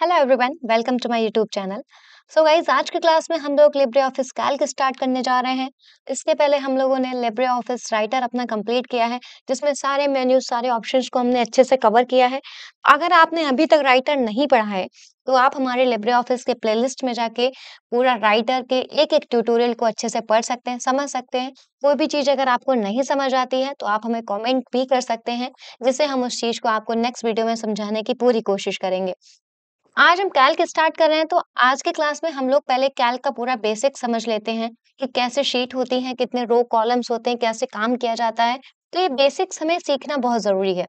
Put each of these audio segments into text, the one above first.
Hello everyone welcome to my YouTube channel so guys आज की class में हम लोग लिब्रे ऑफिस कैल्क स्टार्ट करने जा रहे हैं इसके पहले हम लोगों ने लिब्रे ऑफिस राइटर अपना कंप्लीट किया है जिसमें सारे मेन्यू सारे ऑप्शंस को हमने अच्छे से कवर किया है अगर आपने अभी तक राइटर नहीं पढ़ा है तो आप हमारे लिब्रे ऑफिस के प्ले में जाके पूरा राइटर के एक एक ट्यूटोरियल को अच्छे से पढ़ सकते हैं समझ सकते हैं कोई भी चीज़ अगर आपको नहीं समझ आती है तो आप हमें कॉमेंट भी कर सकते हैं जिससे हम उस चीज़ को आपको नेक्स्ट वीडियो में समझाने की पूरी कोशिश करेंगे आज हम कैल्क स्टार्ट कर रहे हैं तो आज के क्लास में हम लोग पहले कैल्क का पूरा बेसिक समझ लेते हैं कि कैसे शीट होती है कितने रो कॉलम्स होते हैं कैसे काम किया जाता है तो ये बेसिक्स हमें सीखना बहुत ज़रूरी है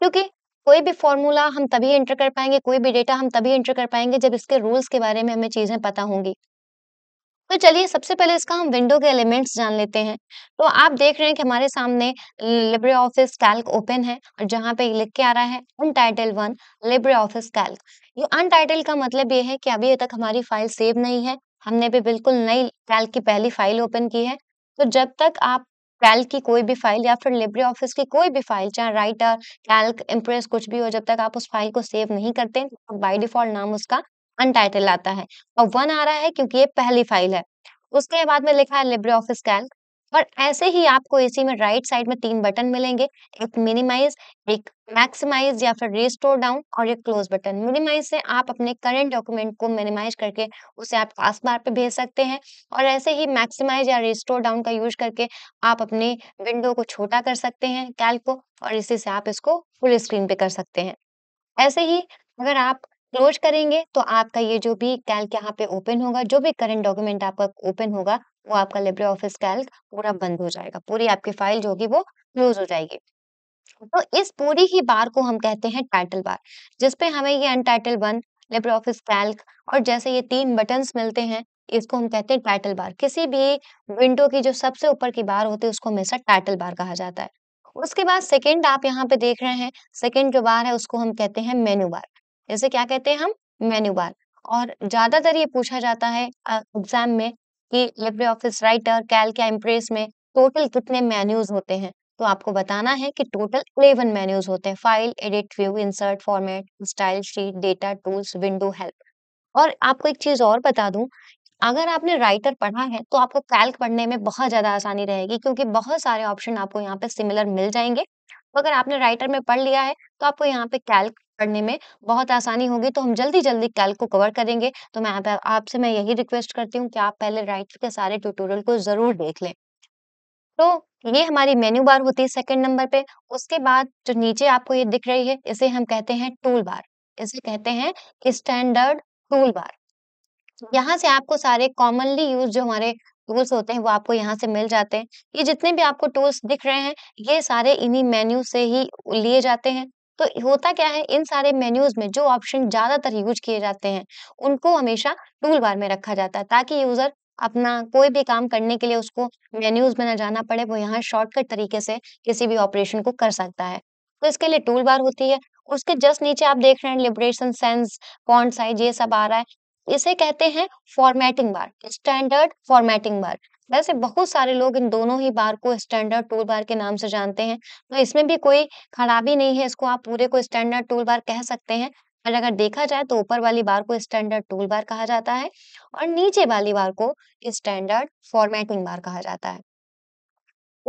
क्योंकि कोई भी फॉर्मूला हम तभी एंटर कर पाएंगे कोई भी डेटा हम तभी एंटर कर पाएंगे जब इसके रूल्स के बारे में हमें चीज़ें पता होंगी तो चलिए सबसे पहले इसका हम विंडो के एलिमेंट्स जान लेते हैं तो आप देख रहे हैं कि हमारे सामने लिब्रे ऑफिस कैल्क ओपन है और जहाँ पे लिख के आ रहा है untitled one Libre Office Calc ये अनटाइटल का मतलब ये है कि अभी तक हमारी फाइल सेव नहीं है हमने भी बिल्कुल नई कैल्क की पहली फाइल ओपन की है तो जब तक आप कैल्क की कोई भी फाइल या फिर लिब्रे ऑफिस की कोई भी फाइल चाहे राइटर कैल्क इम्प्रेस कुछ भी हो जब तक आप उस फाइल को सेव नहीं करते तो बाय डिफॉल्ट नाम उसका अनटाइटल आता है और वन आ रहा है क्योंकि ये पहली फाइल है उसके बाद में लिखा है लिब्रे ऑफिस कैल्क और ऐसे ही आपको इसी में राइट साइड में तीन बटन मिलेंगे एक मिनिमाइज एक मैक्सिमाइज या फिर रिस्टोर डाउन और एक क्लोज बटन मिनिमाइज से आप अपने करंट डॉक्यूमेंट को मिनिमाइज करके उसे आप टास्क बार पे भेज सकते हैं और ऐसे ही मैक्सिमाइज या रिस्टोर डाउन का यूज करके आप अपने विंडो को छोटा कर सकते हैं कैल्क को और इसी से आप इसको फुल स्क्रीन पे कर सकते हैं ऐसे ही अगर आप क्लोज करेंगे तो आपका ये जो भी कैल्क यहाँ पे ओपन होगा जो भी करंट डॉक्यूमेंट आपका ओपन होगा वो आपका लिब्रे ऑफिस कैल्क पूरा बंद हो जाएगा पूरी आपकी फाइल जो होगी वो क्लोज हो जाएगी तो इस पूरी ही बार को हम कहते हैं टाइटल बार जिसपे हमें ये untitled one Libre Office Calc और जैसे ये तीन बटन मिलते हैं इसको हम कहते हैं टाइटल बार किसी भी विंडो की जो सबसे ऊपर की बार होती है उसको हमेशा टाइटल बार कहा जाता है उसके बाद सेकंड आप यहाँ पे देख रहे हैं सेकंड जो बार है उसको हम कहते हैं मेनू बार इसे क्या कहते हैं हम मेन्यू बार और ज्यादातर ये पूछा जाता है एग्जाम में कि लिब्रे ऑफिस राइटर कैल क्या इम्प्रेस में टोटल कितने मेन्यूज होते हैं तो आपको बताना है कि टोटल इलेवन मेन्यूज होते हैं file edit view insert format style sheet data tools window help और आपको एक चीज और बता दूं अगर आपने राइटर पढ़ा है तो आपको कैल्क पढ़ने में बहुत ज्यादा आसानी रहेगी क्योंकि बहुत सारे ऑप्शन आपको यहाँ पे सिमिलर मिल जाएंगे तो अगर आपने राइटर में पढ़ लिया है तो आपको यहाँ पे कैल्क पढ़ने में बहुत आसानी होगी तो हम जल्दी जल्दी कैल को कवर करेंगे तो मैं यहाँ पे आपसे मैं यही रिक्वेस्ट करती हूँ कि आप पहले राइट के सारे ट्यूटोरियल को जरूर देख लें तो ये हमारी मेन्यू बार होती है सेकंड नंबर पे उसके बाद जो नीचे आपको ये दिख रही है इसे हम कहते हैं टूल बार इसे कहते हैं स्टैंडर्ड टूल बार यहाँ से आपको सारे कॉमनली यूज जो हमारे टूल्स होते हैं वो आपको यहाँ से मिल जाते हैं ये जितने भी आपको टूल्स दिख रहे हैं ये सारे इन्हीं मेन्यू से ही लिए जाते हैं तो होता क्या है इन सारे मेन्यूज में जो ऑप्शन ज्यादातर यूज किए जाते हैं उनको हमेशा टूल बार में रखा जाता है ताकि यूजर अपना कोई भी काम करने के लिए उसको मेन्यूज में ना जाना पड़े वो यहाँ शॉर्टकट तरीके से किसी भी ऑपरेशन को कर सकता है तो इसके लिए टूल बार होती है उसके जस्ट नीचे आप देख रहे हैं लिबरेशन सेंस पॉइंट साइज ये सब आ रहा है इसे कहते हैं formatting bar standard formatting bar वैसे बहुत सारे लोग इन दोनों ही बार को स्टैंडर्ड टूल बार के नाम से जानते हैं तो इसमें भी कोई खराबी नहीं है इसको आप पूरे को स्टैंडर्ड टूल बार कह सकते हैं और अगर देखा जाए तो ऊपर वाली बार को स्टैंडर्ड टूल बार कहा जाता है और नीचे वाली बार को स्टैंडर्ड फॉर्मेटिंग बार कहा जाता है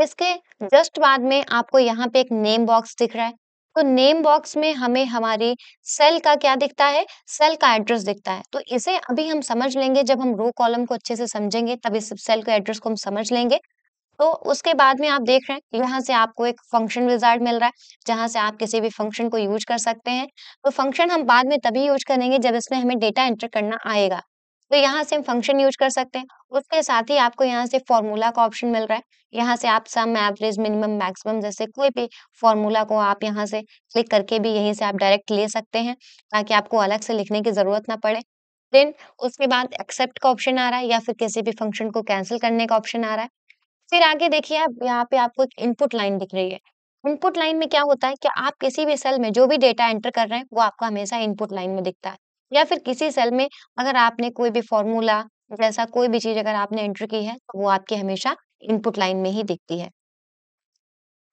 इसके जस्ट बाद में आपको यहाँ पे एक नेम बॉक्स दिख रहा है तो नेम बॉक्स में हमें हमारी सेल का क्या दिखता है सेल का एड्रेस दिखता है तो इसे अभी हम समझ लेंगे जब हम रो कॉलम को अच्छे से समझेंगे तब इस सेल के एड्रेस को हम समझ लेंगे तो उसके बाद में आप देख रहे हैं यहाँ से आपको एक फंक्शन विजार्ड मिल रहा है जहां से आप किसी भी फंक्शन को यूज कर सकते हैं तो फंक्शन हम बाद में तभी यूज करेंगे जब इसमें हमें डेटा एंटर करना आएगा तो यहाँ से हम फंक्शन यूज कर सकते हैं उसके साथ ही आपको यहाँ से फॉर्मूला का ऑप्शन मिल रहा है यहाँ से आप सम एवरेज मिनिमम मैक्सिमम जैसे कोई भी फॉर्मूला को आप यहाँ से क्लिक करके भी यहीं से आप डायरेक्ट ले सकते हैं ताकि आपको अलग से लिखने की ज़रूरत ना पड़े देन उसके बाद एक्सेप्ट का ऑप्शन आ रहा है या फिर किसी भी फंक्शन को कैंसिल करने का ऑप्शन आ रहा है फिर आगे देखिए आप यहाँ पे आपको एक इनपुट लाइन दिख रही है इनपुट लाइन में क्या होता है कि आप किसी भी सेल में जो भी डेटा एंटर कर रहे हैं वो आपको हमेशा इनपुट लाइन में दिखता है या फिर किसी सेल में अगर आपने कोई भी फॉर्मूला जैसा कोई भी चीज अगर आपने एंटर की है तो वो आपकी हमेशा इनपुट लाइन में ही दिखती है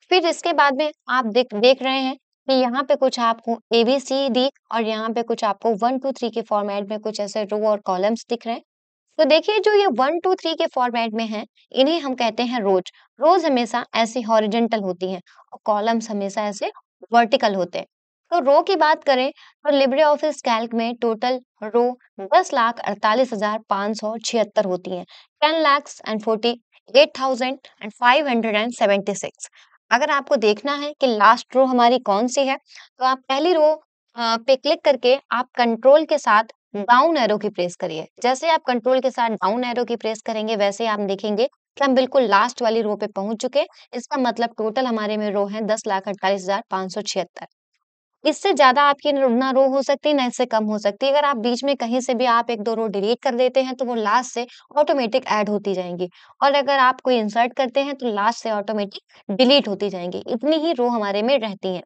फिर इसके बाद में आप देख देख रहे हैं कि यहाँ पे कुछ आपको ए बी सी डी और यहाँ पे कुछ आपको वन टू थ्री के फॉर्मेट में कुछ ऐसे रो और कॉलम्स दिख रहे हैं तो देखिए जो ये वन टू थ्री के फॉर्मेट में है इन्हें हम कहते हैं रोज रोज हमेशा ऐसे हॉरिजेंटल होती हैं और कॉलम्स हमेशा ऐसे वर्टिकल होते हैं तो रो की बात करें तो लिब्रे ऑफिस कैल्क में टोटल रो दस लाख अड़तालीस हजार पाँच सौ छिहत्तर होती हैं ten lakhs and forty eight thousand and five hundred and seventy six अगर आपको देखना है कि लास्ट रो हमारी कौन सी है तो आप पहली रो पे क्लिक करके आप कंट्रोल के साथ डाउन एरो की प्रेस करिए जैसे आप कंट्रोल के साथ डाउन एरो की प्रेस करेंगे वैसे आप देखेंगे कि हम बिल्कुल लास्ट वाली रो पे पहुंच चुके इसका मतलब टोटल हमारे में रो है दस लाख अड़तालीस हजार पाँच सौ छिहत्तर इससे ज़्यादा आपकी ना रो हो सकती है ना इससे कम हो सकती है अगर आप बीच में कहीं से भी आप एक दो रो डिलीट कर देते हैं तो वो लास्ट से ऑटोमेटिक ऐड होती जाएंगी और अगर आप कोई इंसर्ट करते हैं तो लास्ट से ऑटोमेटिक डिलीट होती जाएंगी इतनी ही रो हमारे में रहती है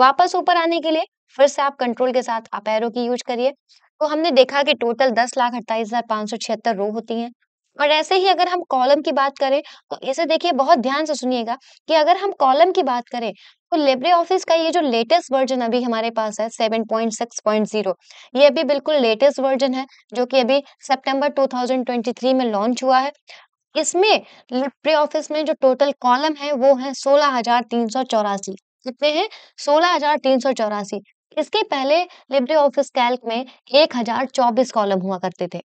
वापस ऊपर आने के लिए फिर से आप कंट्रोल के साथ अपैरो की यूज करिए तो हमने देखा कि टोटल दस लाख अट्ठाईस हजार पांच सौ छिहत्तर रो होती हैं और ऐसे ही अगर हम कॉलम की बात करें तो इसे देखिए बहुत ध्यान से सुनिएगा कि अगर हम कॉलम की बात करें तो लेब्रे ऑफिस का ये जो लेटेस्ट वर्जन अभी हमारे पास है 7.6.0 ये अभी बिल्कुल लेटेस्ट वर्जन है जो कि अभी सितंबर 2023 में लॉन्च हुआ है इसमें लेब्रे ऑफिस में जो टोटल कॉलम है वो है सोलह कितने हैं सोलह इसके पहले लिब्रे ऑफिस कैल्क में एक कॉलम हुआ करते थे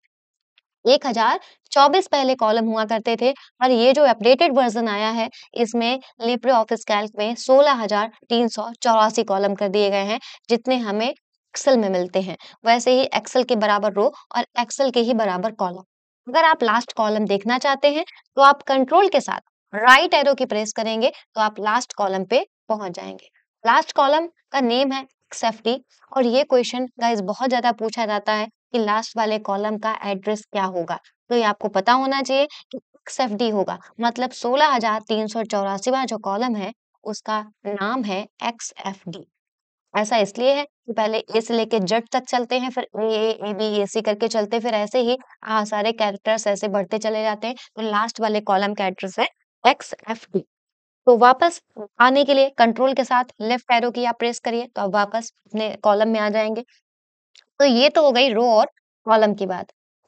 एक हजार चौबीस पहले कॉलम हुआ करते थे और ये जो अपडेटेड वर्जन आया है इसमें लिब्रे ऑफिस कैल्क में सोलह हजार तीन सौ चौरासी कॉलम कर दिए गए हैं जितने हमें एक्सेल में मिलते हैं वैसे ही एक्सेल के बराबर रो और एक्सेल के ही बराबर कॉलम अगर आप लास्ट कॉलम देखना चाहते हैं तो आप कंट्रोल के साथ राइट एरो की प्रेस करेंगे तो आप लास्ट कॉलम पे पहुंच जाएंगे लास्ट कॉलम का नेम है सेफ्टी और ये क्वेश्चन गाइस बहुत ज्यादा पूछा जाता है कि लास्ट वाले कॉलम का एड्रेस क्या होगा तो ये आपको पता होना चाहिए कि एक्स एफ डी होगा मतलब सोलह हजार तीन सौ चौरासी जो कॉलम है उसका नाम है एक्स एफ डी ऐसा इसलिए है कि पहले ए से लेके जेड तक चलते हैं फिर ए ए ए बी ए सी करके चलते फिर ऐसे ही आ, सारे कैरेक्टर्स ऐसे बढ़ते चले जाते हैं तो लास्ट वाले कॉलम का एड्रेस है एक्स एफ डी तो वापस आने के लिए कंट्रोल के साथ लेफ्ट एरो की आप प्रेस करिए तो आप वापस अपने कॉलम में आ जाएंगे तो ये तो हो गई रो और कॉलम की बात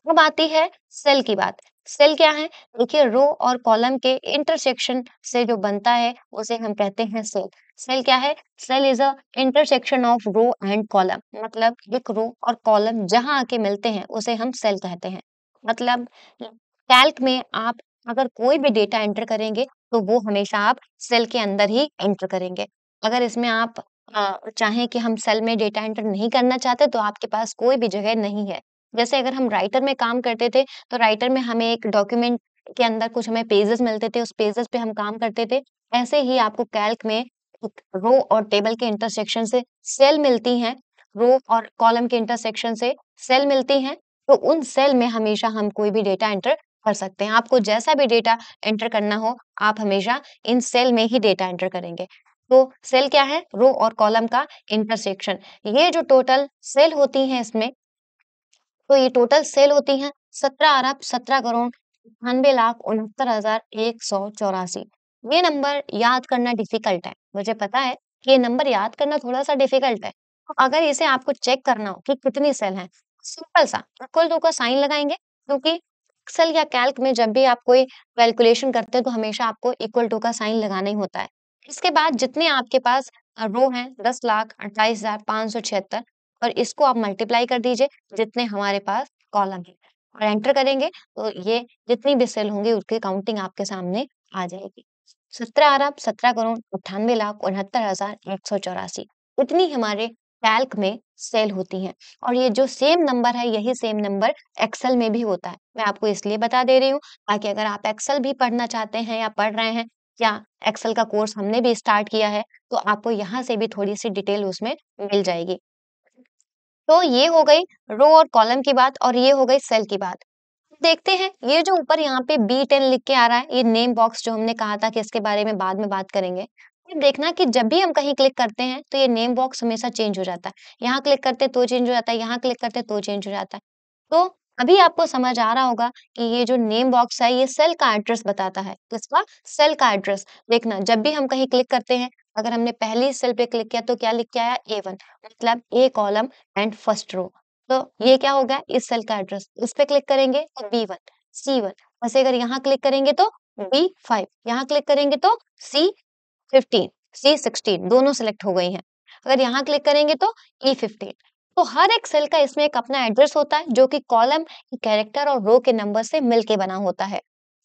अब आती है सेल की बात सेल क्या है देखिए रो और कॉलम के इंटरसेक्शन से जो बनता है उसे हम कहते हैं सेल सेल क्या है cell is a intersection of row and column मतलब एक रो और कॉलम जहां आके मिलते हैं उसे हम सेल कहते हैं मतलब कैल्क में आप अगर कोई भी डेटा एंटर करेंगे तो वो हमेशा आप सेल के अंदर ही एंटर करेंगे अगर इसमें आप चाहे चाहें कि हम सेल में डेटा एंटर नहीं करना चाहते तो आपके पास कोई भी जगह नहीं है। जैसे अगर हम राइटर में काम करते थे तो राइटर में हमें एक डॉक्यूमेंट के अंदर कुछ हमें पेजेस मिलते थे, उस पेजेस पे हम काम करते थे। ऐसे ही आपको कैल्क में एक रो और टेबल के इंटरसेक्शन से सेल मिलती हैं, रो और कॉलम के इंटरसेक्शन से सेल मिलती हैं, तो उन सेल में हमेशा हम कोई भी डेटा एंटर कर सकते हैं। आपको जैसा भी डेटा एंटर करना हो, आप हमेशा इन सेल में ही डेटा एंटर करेंगे। तो सेल क्या है रो और कॉलम का इंटरसेक्शन ये जो टोटल सेल होती हैं इसमें तो ये टोटल सेल होती हैं सत्रह अरब सत्रह करोड़ अठानवे लाख उनहत्तर हजार एक सौ चौरासी ये नंबर याद करना डिफिकल्ट है मुझे पता है कि ये नंबर याद करना थोड़ा सा डिफिकल्ट है तो अगर इसे आपको चेक करना हो कि कितनी सेल है सिंपल सा इक्वल टू का साइन लगाएंगे क्योंकि एक्सेल या कैल्क में जब भी आप कोई कैलकुलेशन करते हो तो हमेशा आपको इक्वल टू का साइन लगाना ही होता है इसके बाद जितने आपके पास रो हैं दस लाख अट्ठाईस हजार पाँच सौ छिहत्तर और इसको आप मल्टीप्लाई कर दीजिए जितने हमारे पास कॉलम है और एंटर करेंगे तो ये जितनी भी सेल होंगी उसकी काउंटिंग आपके सामने आ जाएगी सत्रह अरब सत्रह करोड़ अट्ठानवे लाख उनहत्तर हजार एक सौ चौरासी इतनी हमारे कैल्क में सेल होती हैं और ये जो सेम नंबर है यही सेम नंबर एक्सेल में भी होता है मैं आपको इसलिए बता दे रही हूँ ताकि अगर आप एक्सेल भी पढ़ना चाहते हैं या पढ़ रहे हैं या एक्सेल का कोर्स हमने भी स्टार्ट किया है तो आपको यहाँ से भी थोड़ी सी डिटेल उसमें मिल जाएगी तो ये हो गई रो और कॉलम की बात और ये हो गई सेल की बात देखते हैं ये जो ऊपर यहाँ पे बी टेन लिख के आ रहा है ये नेम बॉक्स जो हमने कहा था कि इसके बारे में बाद में बात करेंगे देखना कि जब भी हम कहीं क्लिक करते हैं तो ये नेम बॉक्स हमेशा चेंज हो जाता है यहाँ क्लिक करते तो चेंज हो जाता है यहाँ क्लिक करते तो चेंज हो जाता है तो अभी आपको समझ आ रहा होगा कि ये जो नेम बॉक्स है ये सेल का एड्रेस बताता है किसका सेल का एड्रेस देखना जब भी हम कहीं क्लिक करते हैं अगर हमने पहली सेल पे क्लिक किया तो क्या लिख के आया ए वन मतलब A column and first row तो ये क्या होगा इस सेल का एड्रेस इस पे क्लिक करेंगे तो बी वन सी वन वैसे अगर यहाँ क्लिक करेंगे तो बी फाइव यहाँ क्लिक करेंगे तो सी फिफ्टीन सी सिक्सटीन दोनों सिलेक्ट हो गई हैं अगर यहाँ क्लिक करेंगे तो ई e फिफ्टीन तो हर एक सेल का इसमें एक अपना एड्रेस होता है जो कि कॉलम कैरेक्टर और रो के नंबर से मिलके बना होता है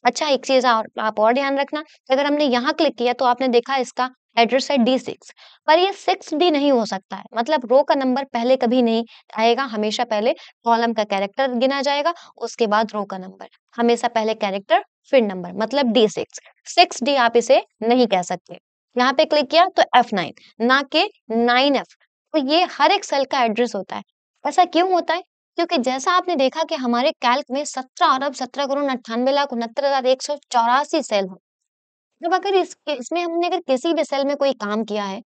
अच्छा एक चीज आप और ध्यान रखना अगर हमने यहाँ क्लिक किया तो आपने देखा इसका एड्रेस है डी सिक्स पर ये सिक्स भी नहीं हो सकता है मतलब रो का नंबर पहले कभी नहीं आएगा हमेशा पहले कॉलम का कैरेक्टर गिना जाएगा उसके बाद रो का नंबर हमेशा पहले कैरेक्टर फिर नंबर मतलब डी सिक्स सिक्स डी आप इसे नहीं कह सकते यहाँ पे क्लिक किया तो एफ नाइन ना के नाइन एफ तो ये हर एक सेल का एड्रेस होता है ऐसा क्यों होता है क्योंकि जैसा आपने देखा कि हमारे कैल्क में सत्रह अरब सत्रह करोड़ अट्ठानवे लाख उनहत्तर हजार एक सौ चौरासी सेल है जब अगर इस इसमें हमने अगर किसी भी सेल में कोई काम किया है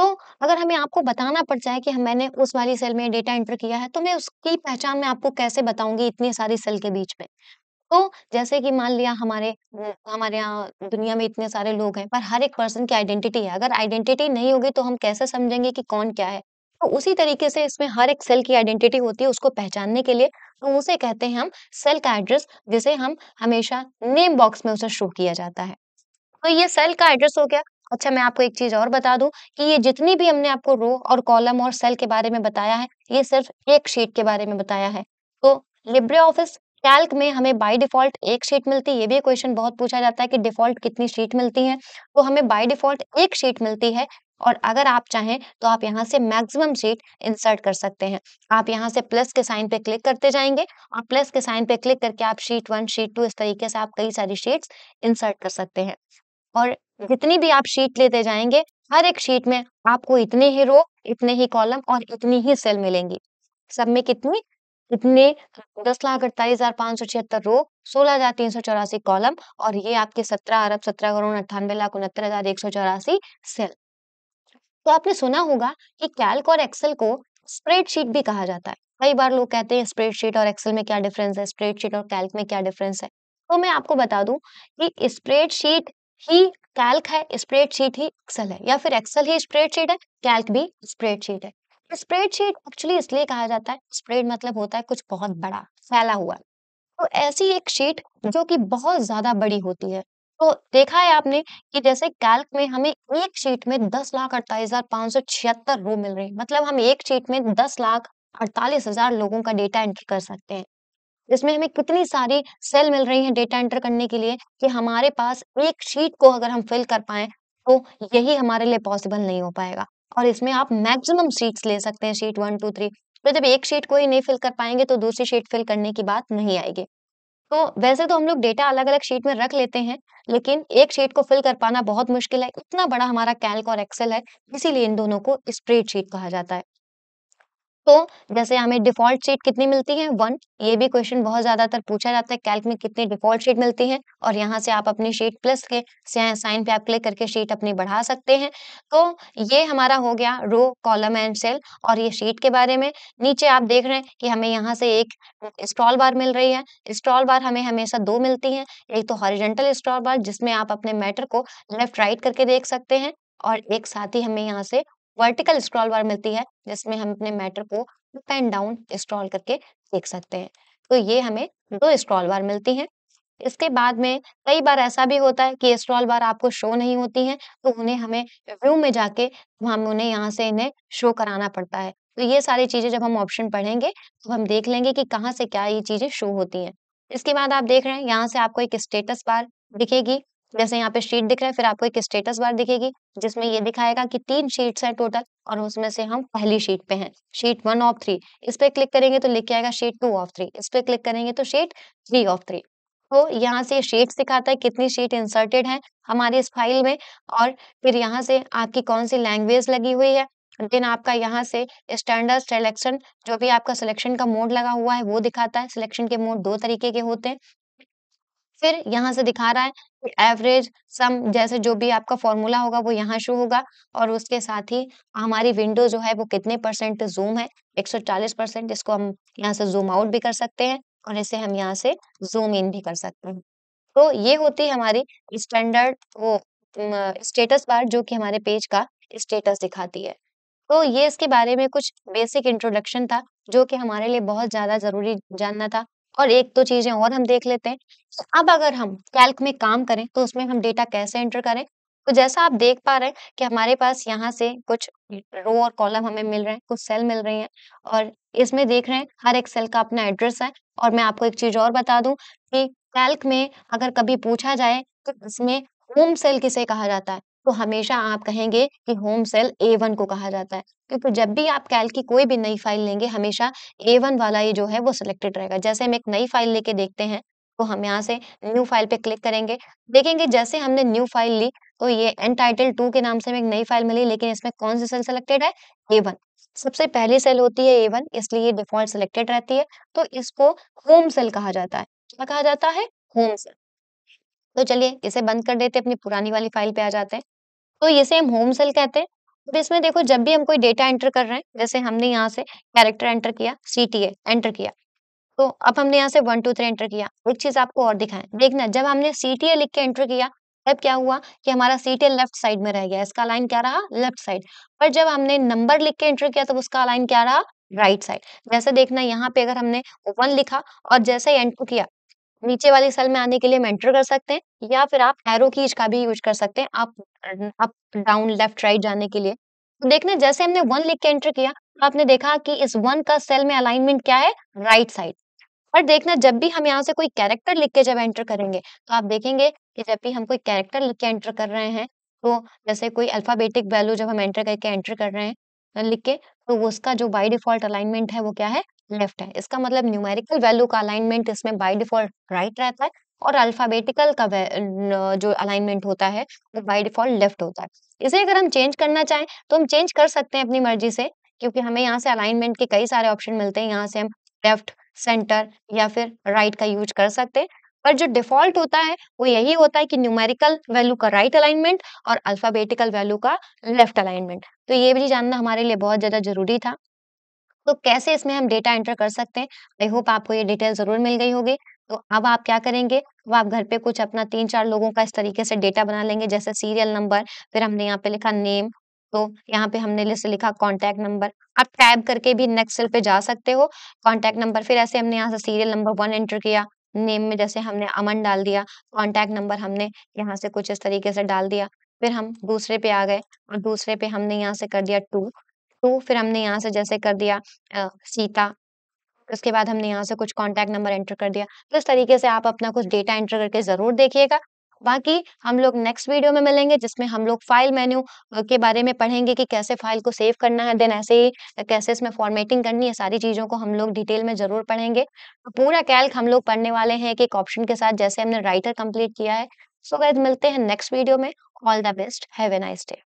तो अगर हमें आपको बताना पड़ जाए कि हम मैंने उस वाली सेल में डेटा एंटर किया है तो मैं उसकी पहचान में आपको कैसे बताऊंगी इतनी सारी सेल के बीच में तो जैसे कि मान लिया हमारे हमारे यहाँ दुनिया में इतने सारे लोग हैं, पर हर एक पर्सन की आइडेंटिटी है, अगर आइडेंटिटी नहीं होगी तो हम कैसे समझेंगे कि कौन क्या है? तो उसी तरीके से इसमें हर एक सेल की आइडेंटिटी होती है, उसको पहचानने के लिए तो उसे कहते हैं हम सेल का एड्रेस जिसे हम हमेशा नेम बॉक्स में उसे शो किया जाता है। तो ये सेल का एड्रेस हो गया। अच्छा मैं आपको एक चीज़ और बता दूं कि ये जितनी भी हमने आपको रो और कॉलम और सेल के बारे में बताया है, ये सिर्फ़ एक शीट के बारे में बताया है। तो लिब्रे ऑफिस कैल्क में हमें बाय डिफॉल्ट एक शीट मिलती है ये भी क्वेश्चन बहुत पूछा जाता है कि डिफॉल्ट कितनी शीट मिलती है तो हमें बाय डिफॉल्ट एक शीट मिलती है और अगर आप चाहें तो आप यहां से मैक्सिमम शीट इंसर्ट कर सकते हैं आप यहां से प्लस के साइन पे क्लिक करते जाएंगे और प्लस के साइन पे क्लिक करके आप शीट वन शीट टू इस तरीके से आप कई सारी शीट्स इंसर्ट कर सकते हैं और जितनी भी आप शीट लेते जाएंगे हर एक शीट में आपको इतने ही रो इतने ही कॉलम और इतनी ही सेल मिलेंगी सब में कितनी कितने दस लाख अड़तालीस हजार पांच सौ छिहत्तर रो सोलह हजार तीन सौ चौरासी कॉलम और ये आपके सत्रह अरब सत्रह करोड़ अट्ठानवे लाख उनहत्तर हजार एक सौ चौरासी सेल तो आपने सुना होगा कि कैल्क और एक्सेल को स्प्रेडशीट भी कहा जाता है कई बार लोग कहते हैं स्प्रेडशीट और एक्सेल में क्या डिफरेंस है स्प्रेडशीट और कैल्क में क्या डिफरेंस है तो मैं आपको बता दूं कि स्प्रेडशीट ही कैल्क है स्प्रेडशीट ही एक्सेल है या फिर एक्सेल ही स्प्रेडशीट है कैल्क भी स्प्रेडशीट है स्प्रेडशीट एक्चुअली इसलिए कहा जाता है स्प्रेड मतलब होता है कुछ बहुत बड़ा फैला हुआ तो ऐसी एक शीट जो कि बहुत ज्यादा बड़ी होती है तो देखा है आपने कि जैसे कैल्क में हमें एक शीट में दस लाख अड़तालीस हजार पांच सौ छिहत्तर रो मिल रही है मतलब हम एक शीट में दस लाख अड़तालीस हजार लोगों का डेटा एंट्री कर सकते हैं जिसमें हमें कितनी सारी सेल मिल रही है डेटा एंटर करने के लिए कि हमारे पास एक शीट को अगर हम फिल कर पाए तो यही हमारे लिए पॉसिबल नहीं हो पाएगा और इसमें आप मैक्सिमम सीट्स ले सकते हैं सीट वन टू थ्री तो जब एक सीट कोई नहीं फिल कर पाएंगे तो दूसरी सीट फिल करने की बात नहीं आएगी तो वैसे तो हम लोग डेटा अलग अलग शीट में रख लेते हैं लेकिन एक शीट को फिल कर पाना बहुत मुश्किल है इतना बड़ा हमारा कैल्क और एक्सेल है इसीलिए इन दोनों को शीट कहा जाता है तो जैसे हमें डिफॉल्ट सीट कितनी मिलती है वन ये भी क्वेश्चन बहुत ज्यादातर पूछा जाता है कैल्क में कितनी डिफॉल्ट सीट मिलती है और यहाँ से आप अपनी शीट प्लस के साइन पे आप क्लिक करके शीट अपनी बढ़ा सकते हैं तो ये हमारा हो गया रो कॉलम एंड सेल और ये शीट के बारे में नीचे आप देख रहे हैं कि हमें यहाँ से एक स्क्रॉल बार मिल रही है स्क्रॉल बार हमें हमेशा दो मिलती है एक तो हॉरिजेंटल स्क्रॉल बार जिसमें आप अपने मैटर को लेफ्ट राइट करके देख सकते हैं और एक साथ ही हमें यहाँ से वर्टिकल स्क्रॉल बार मिलती है जिसमें हम अपने मैटर को अप एंड डाउन स्क्रॉल करके देख सकते हैं तो ये हमें दो स्क्रॉल बार मिलती है इसके बाद में कई बार ऐसा भी होता है कि स्क्रॉल बार आपको शो नहीं होती है तो उन्हें हमें व्यू में जाके तो हम उन्हें यहाँ से इन्हें शो कराना पड़ता है तो ये सारी चीजें जब हम ऑप्शन पढ़ेंगे तो हम देख लेंगे कि कहाँ से क्या ये चीजें शो होती हैं इसके बाद आप देख रहे हैं यहाँ से आपको एक स्टेटस बार दिखेगी जैसे यहाँ पे शीट दिख रहा है फिर आपको एक स्टेटस बार दिखेगी जिसमें ये दिखाएगा कि तीन शीट्स है टोटल और उसमें से हम पहली शीट पे हैं शीट वन ऑफ थ्री इस पे क्लिक करेंगे तो लिख के आएगा शीट टू ऑफ थ्री इस पे क्लिक करेंगे तो शीट थ्री ऑफ थ्री तो यहाँ से शीट दिखाता है कितनी शीट इंसर्टेड है हमारी इस फाइल में और फिर यहाँ से आपकी कौन सी लैंग्वेज लगी हुई है देन आपका यहाँ से स्टैंडर्ड सिलेक्शन जो भी आपका सिलेक्शन का मोड लगा हुआ है वो दिखाता है सिलेक्शन के मोड दो तरीके के होते हैं फिर यहाँ से दिखा रहा है कि एवरेज सम जैसे जो भी आपका फॉर्मूला होगा वो यहाँ शो होगा और उसके साथ ही हमारी विंडो जो है वो कितने परसेंट जूम है 140 परसेंट इसको हम यहाँ से जूम आउट भी कर सकते हैं और इसे हम यहाँ से जूम इन भी कर सकते हैं तो ये होती है हमारी स्टैंडर्ड वो स्टेटस बार जो कि हमारे पेज का स्टेटस दिखाती है तो ये इसके बारे में कुछ बेसिक इंट्रोडक्शन था जो कि हमारे लिए बहुत ज़्यादा ज़रूरी जानना था और एक दो चीजें और हम देख लेते हैं अब अगर हम कैल्क में काम करें तो उसमें हम डेटा कैसे एंटर करें तो जैसा आप देख पा रहे हैं कि हमारे पास यहाँ से कुछ रो और कॉलम हमें मिल रहे हैं कुछ सेल मिल रही हैं और इसमें देख रहे हैं हर एक सेल का अपना एड्रेस है और मैं आपको एक चीज और बता दूं कि कैल्क में अगर कभी पूछा जाए तो इसमें होम सेल किसे कहा जाता है तो हमेशा आप कहेंगे कि होम सेल ए वन को कहा जाता है क्योंकि जब भी आप कैल की कोई भी नई फाइल लेंगे हमेशा ए वन वाला ये जो है वो सिलेक्टेड रहेगा जैसे हम एक नई फाइल लेके देखते हैं तो हम यहाँ से न्यू फाइल पे क्लिक करेंगे देखेंगे जैसे हमने न्यू फाइल ली तो ये एनटाइटल टू के नाम से हमें एक नई फाइल मिली लेकिन इसमें कौन सी सेल सिलेक्टेड है ए वन सबसे पहली सेल होती है ए वन इसलिए डिफॉल्ट सिलेक्टेड रहती है तो इसको होम सेल कहा जाता है क्या कहा जाता है होम सेल तो चलिए इसे बंद कर देते अपनी पुरानी वाली फाइल पे आ जाते हैं तो इसे हम होम सेल कहते हैं अब इसमें देखो जब भी हम कोई डेटा एंटर कर रहे हैं जैसे हमने यहाँ से कैरेक्टर एंटर किया सी टी ए एंटर किया तो अब हमने यहाँ से वन टू थ्री एंटर किया एक चीज आपको और दिखाएं देखना जब हमने सी टी ए लिख के एंटर किया तब क्या हुआ कि हमारा C T A left side में रह गया इसका लाइन क्या रहा लेफ्ट साइड पर जब हमने नंबर लिख के एंटर किया तब तो उसका लाइन क्या रहा राइट right साइड जैसे देखना यहाँ पे अगर हमने वन लिखा और जैसे एंटर किया नीचे वाली सेल में आने के लिए मेंटर कर सकते हैं या फिर आप एरो कीज का भी यूज कर सकते हैं आप अप डाउन लेफ्ट राइट जाने के लिए तो देखना जैसे हमने वन लिख के एंटर किया तो आपने देखा कि इस वन का सेल में अलाइनमेंट क्या है राइट साइड और देखना जब भी हम यहाँ से कोई कैरेक्टर लिख के जब एंटर करेंगे तो आप देखेंगे कि जब भी हम कोई कैरेक्टर लिख के एंटर कर रहे हैं तो जैसे कोई अल्फाबेटिक वैल्यू जब हम एंटर करके एंटर कर रहे हैं लिख के तो उसका जो बाई डिफॉल्ट अलाइनमेंट है वो क्या है लेफ्ट है इसका मतलब न्यूमेरिकल वैल्यू का अलाइनमेंट इसमें बाय डिफॉल्ट राइट रहता है और अल्फाबेटिकल का जो अलाइनमेंट होता है वो बाय डिफॉल्ट लेफ्ट होता है इसे अगर हम चेंज करना चाहें तो हम चेंज कर सकते हैं अपनी मर्जी से क्योंकि हमें यहाँ से अलाइनमेंट के कई सारे ऑप्शन मिलते हैं यहाँ से हम लेफ्ट सेंटर या फिर राइट का यूज कर सकते हैं पर जो डिफॉल्ट होता है वो यही होता है कि न्यूमेरिकल वैल्यू का राइट right अलाइनमेंट और अल्फाबेटिकल वैल्यू का लेफ्ट अलाइनमेंट तो ये भी जानना हमारे लिए बहुत ज्यादा जरूरी था तो कैसे इसमें हम डेटा एंटर कर सकते हैं आई होप आपको ये डिटेल ज़रूर मिल गई होगी तो अब आप क्या करेंगे अब आप घर पे कुछ अपना तीन चार लोगों का इस तरीके से डेटा बना लेंगे जैसे सीरियल नंबर फिर हमने यहाँ पे लिखा नेम तो यहाँ पे हमने जैसे लिखा कॉन्टेक्ट नंबर आप टैब करके भी नेक्स्ट सेल पे जा सकते हो कॉन्टेक्ट नंबर फिर ऐसे हमने यहाँ से सीरियल नंबर वन एंटर किया नेम में जैसे हमने अमन डाल दिया कॉन्टेक्ट नंबर हमने यहाँ से कुछ इस तरीके से डाल दिया फिर हम दूसरे पे आ गए और दूसरे पे हमने यहाँ से कर दिया टू तो फिर हमने यहाँ से जैसे कर दिया आ, सीता उसके बाद हमने यहाँ से कुछ कॉन्टेक्ट नंबर एंटर कर दिया तो इस तरीके से आप अपना कुछ डेटा एंटर करके ज़रूर देखिएगा बाकी हम लोग नेक्स्ट वीडियो में मिलेंगे जिसमें हम लोग फाइल मेन्यू के बारे में पढ़ेंगे कि कैसे फाइल को सेव करना है देन ऐसे ही कैसे इसमें फॉर्मेटिंग करनी है सारी चीज़ों को हम लोग डिटेल में ज़रूर पढ़ेंगे तो पूरा कैल्क हम लोग पढ़ने वाले हैं कि एक ऑप्शन के साथ जैसे हमने राइटर कंप्लीट किया है सो so, मिलते हैं नेक्स्ट वीडियो में all the best have a nice day